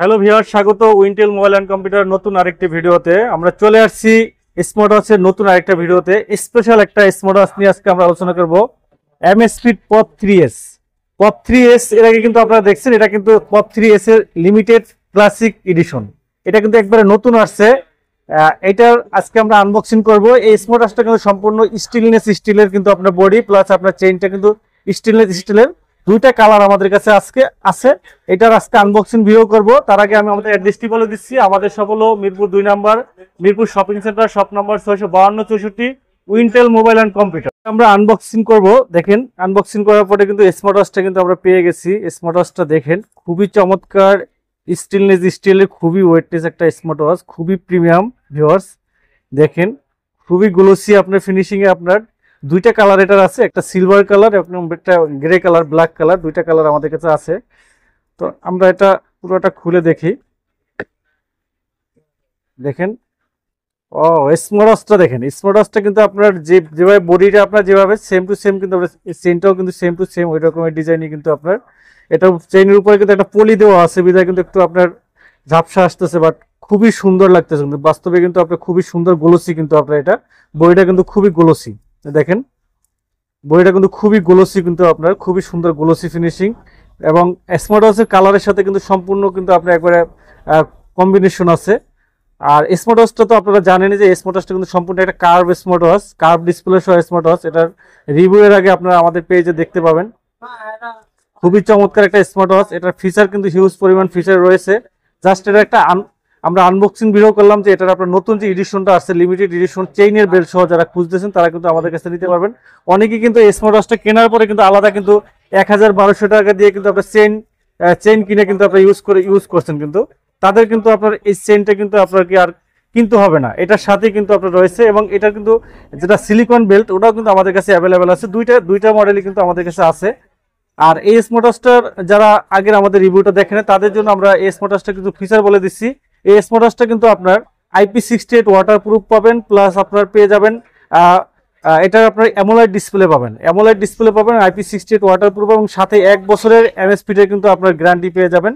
hello viewer স্বাগত Wintel mobile and computer নতুন আরেকটি ভিডিওতে আমরা চলে আসছি স্মার্ট ওয়াচের নতুন আরেকটা ভিডিওতে স্পেশাল একটা স্মার্ট ওয়াচ নিয়ে আজকে আমরা আলোচনা করব MSP pop three S pop three S এর আগে কিন্তু আপনারা দেখছেন এটা কিন্তু পপ থ্রি এস এর লিমিটেড ক্লাসিক এডিশন এটা কিন্তু একবারে নতুন আসছে এটার আজকে আমরা আনবক্সিং করব এই স্মার্ট ওয়াচটা কিন্তু সম্পূর্ণ স্টিলনেস স্টিলের কিন্তু আপনার বডি প্লাস আপনার চেইনটা কিন্তু স্টিলনেস স্টিলের দুইটা কালার আমাদের কাছে আজকে আছে এটার আজকে আনবক্সিং ভিও করব তার আগে আমি আমাদের অ্যাড্রেসটি বলে দিচ্ছি আমাদের সব হলো মিরপুর দুই number Mirpur shopping centre shop number ছয়শো বাহান্ন চৌষট্টি উইন্টেল মোবাইল অ্যান্ড কম্পিউটার আমরা আনবক্সিং করব দেখেন আনবক্সিং করার পরে কিন্তু স্মার্টওয়াচটা কিন্তু আমরা পেয়ে গেছি স্মার্টওয়াচটা দেখেন খুবই চমৎকার স্টিলনেস স্টিলের খুবই ওয়েটনেস একটা স্মার্টওয়াচ খুবই প্রিমিয়াম ভিওয়ার্স দেখেন খুবই গ্লোসি আপনার ফিনিশিংয়ে আপনার দুইটা কালার এটার আছে একটা সিলভার কালার এবং একটা গ্রে কালার ব্ল্যাক কালার দুইটা কালার আমাদের কাছে আছে তো আমরা এটা পুরোটা খুলে দেখি দেখেন ও স্মরসটা দেখেন স্মরসটা কিন্তু আপনার যে যেভাবে বডিটা আপনার যেভাবে সেম টু সেম কিন্তু চেনটাও কিন্তু সেম টু সেম ওই রকমের ডিজাইনই কিন্তু আপনার এটা চেনের উপরে কিন্তু একটা পলি দেওয়া আছে বিধায় কিন্তু একটু আপনার ঝাপসা আসতেছে বাট খুবই সুন্দর লাগতেছে কিন্তু বাস্তবে কিন্তু আপনার খুবই সুন্দর গোলসি কিন্তু আপনার এটা বডিটা কিন্তু খুবই গোলসি দেখেন বইটা কিন্তু খুবই গ্লোসি কিন্তু আপনার খুবই সুন্দর গ্লোসি ফিনিশিং এবং স্মার্ট ওয়াচের কালারের সাথে কিন্তু সম্পূর্ণ কিন্তু আপনার একবারে কম্বিনেশন আছে আর স্মার্ট ওয়াচটা তো আপনারা জানেন যে ওয়াচটা কিন্তু সম্পূর্ণ একটা curve smart watch curve display সহ ওয়াচ এটার রিভিউয়ের আগে আপনারা আমাদের পেজে দেখতে পাবেন খুবই চমৎকার একটা স্মার্টওয়াচ এটার ফিচার কিন্তু হিউজ পরিমাণ ফিচার রয়েছে জাস্ট এটা একটা আমরা আনবক্সিং ভিডিও করলাম যে এটার আপনার নতুন যে এডিশনটা আসছে লিমিটেড এডিশন চেইনের বেল্ট সহ যারা খুঁজতেছেন তারা কিন্তু আমাদের কাছে নিতে পারবেন অনেকে কিন্তু এই ওয়াচটা কেনার পরে কিন্তু আলাদা কিন্তু এক হাজার বারোশো টাকা দিয়ে কিন্তু আপনার চেন চেন কিনে কিন্তু আপনার ইউজ করে ইউজ করছেন কিন্তু তাদের কিন্তু আপনার এই চেনটা কিন্তু আপনার কি আর কিন্তু হবে না এটার সাথে কিন্তু আপনার রয়েছে এবং এটা কিন্তু যেটা সিলিকন বেল্ট ওটাও কিন্তু আমাদের কাছে অ্যাভেলেবেল আছে দুইটা দুইটা মডেলই কিন্তু আমাদের কাছে আছে আর এই স্মার্টওয়াচটার যারা আগের আমাদের রিভিউটা দেখেন তাদের জন্য আমরা এই স্মার্টওয়াচটা কিন্তু ফিচার বলে দিচ্ছি এই স্মার্টওয়াচটা কিন্তু আপনার আইপি সিক্সটি এইট ওয়াটারপ্রুফ পাবেন প্লাস আপনার পেয়ে যাবেন এটার আপনার অ্যামোলাইড ডিসপ্লে পাবেন অ্যামোলাইড ডিসপ্লে পাবেন আইপি সিক্সটি এইট ওয়াটারপ্রুফ এবং সাথে এক বছরের এমএসপিটা কিন্তু আপনার গ্যারান্টি পেয়ে যাবেন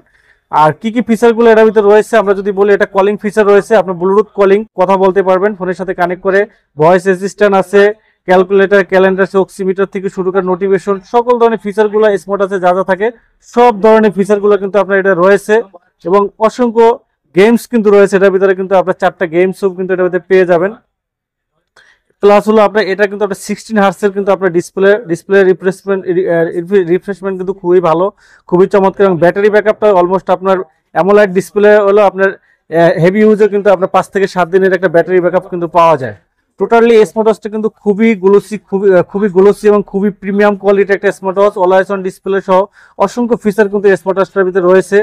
আর কি কি ফিচারগুলো এটার ভিতরে রয়েছে আমরা যদি বলি এটা কলিং ফিচার রয়েছে আপনার ব্লুটুথ কলিং কথা বলতে পারবেন ফোনের সাথে কানেক্ট করে ভয়েস অ্যাসিস্ট্যান্ট আছে ক্যালকুলেটার ক্যালেন্ডার অক্সিমিটার থেকে শুরু করে নোটিফিকেশন সকল ধরনের ফিচারগুলো স্মার্ট আছে যা যা থাকে সব ধরনের ফিচারগুলো কিন্তু আপনার এটা রয়েছে এবং অসংখ্য গেমস কিন্তু রয়েছে এটার ভিতরে কিন্তু আপনার চারটা গেমসও কিন্তু এটার ভিতরে পেয়ে যাবেন প্লাস হলো আপনার এটা কিন্তু আপনার সিক্সটিন হার্সের কিন্তু আপনার ডিসপ্লে ডিসপ্লে রিফ্রেশমেন্ট রিফ্রেশমেন্ট কিন্তু খুবই ভালো খুবই চমৎকার এবং ব্যাটারি ব্যাকআপটা অলমোস্ট আপনার অ্যামোলাইট ডিসপ্লে হলো আপনার হেভি ইউজে কিন্তু আপনার পাঁচ থেকে সাত দিনের একটা ব্যাটারি ব্যাকআপ কিন্তু পাওয়া যায় টোটালি স্মার্ট ওয়াচটা কিন্তু খুবই গ্লোসি খুবই খুবই গ্লোসি এবং খুবই প্রিমিয়াম কোয়ালিটির একটা স্মার্ট ওয়াচ অলাইসন ডিসপ্লে সহ অসংখ্য ফিচার কিন্তু স্মার্ট ওয়াচটার ভিতরে রয়েছে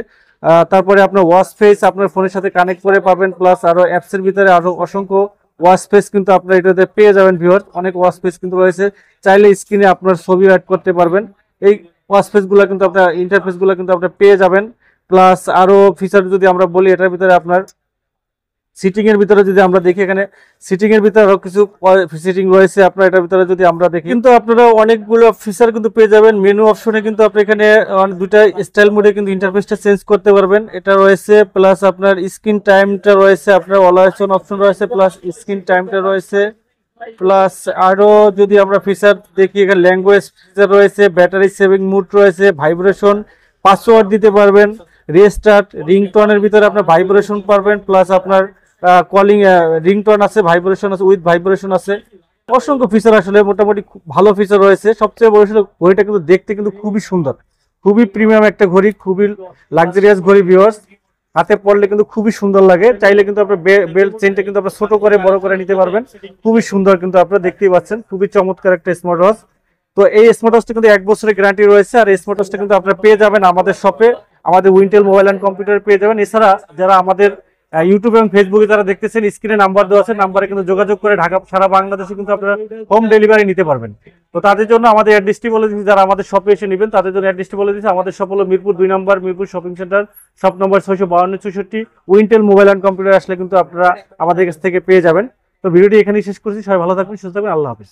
তারপরে আপনার ওয়াশ ফেস আপনার ফোনের সাথে কানেক্ট করে পাবেন প্লাস আরো অ্যাপসের ভিতরে আরো অসংখ্য ওয়াশ ফেস কিন্তু আপনার এটাতে পেয়ে যাবেন ভিওর অনেক ওয়াশ ফেস কিন্তু রয়েছে চাইলে স্ক্রিনে আপনার ছবি অ্যাড করতে পারবেন এই ওয়াশ ফেসগুলো কিন্তু আপনার ইন্টারফেসগুলো কিন্তু আপনার পেয়ে যাবেন প্লাস আরো ফিচার যদি আমরা বলি এটার ভিতরে আপনার সিটিং এর ভিতরে যদি আমরা দেখি এখানে সিটিং এর ভিতরে আরো কিছু সিটিং রয়েছে আপনার এটার ভিতরে যদি আমরা দেখি কিন্তু আপনারা অনেকগুলো ফিচার কিন্তু পেয়ে যাবেন মেনু অপশনে কিন্তু আপনি এখানে দুইটা স্টাইল মোডে কিন্তু ইন্টারফেসটা চেঞ্জ করতে পারবেন এটা রয়েছে প্লাস আপনার স্ক্রিন টাইমটা রয়েছে আপনার অলারেশন অপশন রয়েছে প্লাস স্ক্রিন টাইমটা রয়েছে প্লাস আরো যদি আমরা ফিচার দেখি এখানে ল্যাঙ্গুয়েজ ফিচার রয়েছে ব্যাটারি সেভিং মুড রয়েছে ভাইব্রেশন পাসওয়ার্ড দিতে পারবেন রেস্টার্ট রিংটনের ভিতরে আপনার ভাইব্রেশন পারবেন প্লাস আপনার কলিং রিংটন আছে ভাইব্রেশন আছে উইথ ভাইব্রেশন আছে অসংখ্য ফিচার আসলে মোটামুটি ভালো ফিচার রয়েছে সবচেয়ে বড় ছিল ঘড়িটা কিন্তু দেখতে কিন্তু খুবই সুন্দর খুবই প্রিমিয়াম একটা ঘড়ি খুবই লাক্সারিয়াস ঘড়ি ভিওয়ার্স হাতে পড়লে কিন্তু খুবই সুন্দর লাগে চাইলে কিন্তু আপনার বেল্ট চেনটা কিন্তু আপনার ছোট করে বড় করে নিতে পারবেন খুবই সুন্দর কিন্তু আপনারা দেখতেই পাচ্ছেন খুবই চমৎকার একটা স্মার্ট ওয়াচ তো এই স্মার্ট ওয়াচটা কিন্তু এক বছরের গ্যারান্টি রয়েছে আর স্মার্ট ওয়াচটা কিন্তু আপনারা পেয়ে যাবেন আমাদের শপে আমাদের উইন্টেল মোবাইল অ্যান্ড কম্পিউটার পেয়ে যাবেন এছাড়া যারা আমাদের ইউটিউব এবং ফেসবুকে যারা দেখতেছেন স্ক্রিনে নাম্বার দেওয়া আছে নাম্বারে কিন্তু যোগাযোগ করে ঢাকা সারা বাংলাদেশে কিন্তু আপনারা হোম ডেলিভারি নিতে পারবেন তো তাদের জন্য আমাদের অ্যাড্রেসটি বলে দিচ্ছি যারা আমাদের শপে এসে নেবেন তাদের জন্য অ্যাড্রেসটি বলে দিচ্ছি আমাদের শপ হলো মিরপুর দুই number Mirpur shopping centre shop number ছয়শো বাউন্ন চৌষট্টি উইন্টেল মোবাইল অ্যান্ড কম্পিউটার আসলে কিন্তু আপনারা আমাদের কাছ থেকে পেয়ে যাবেন তো ভিডিওটি এখানেই শেষ করছি সবাই ভালো থাকবেন সুস্থ থাকবেন আল্লাহ হাফিজ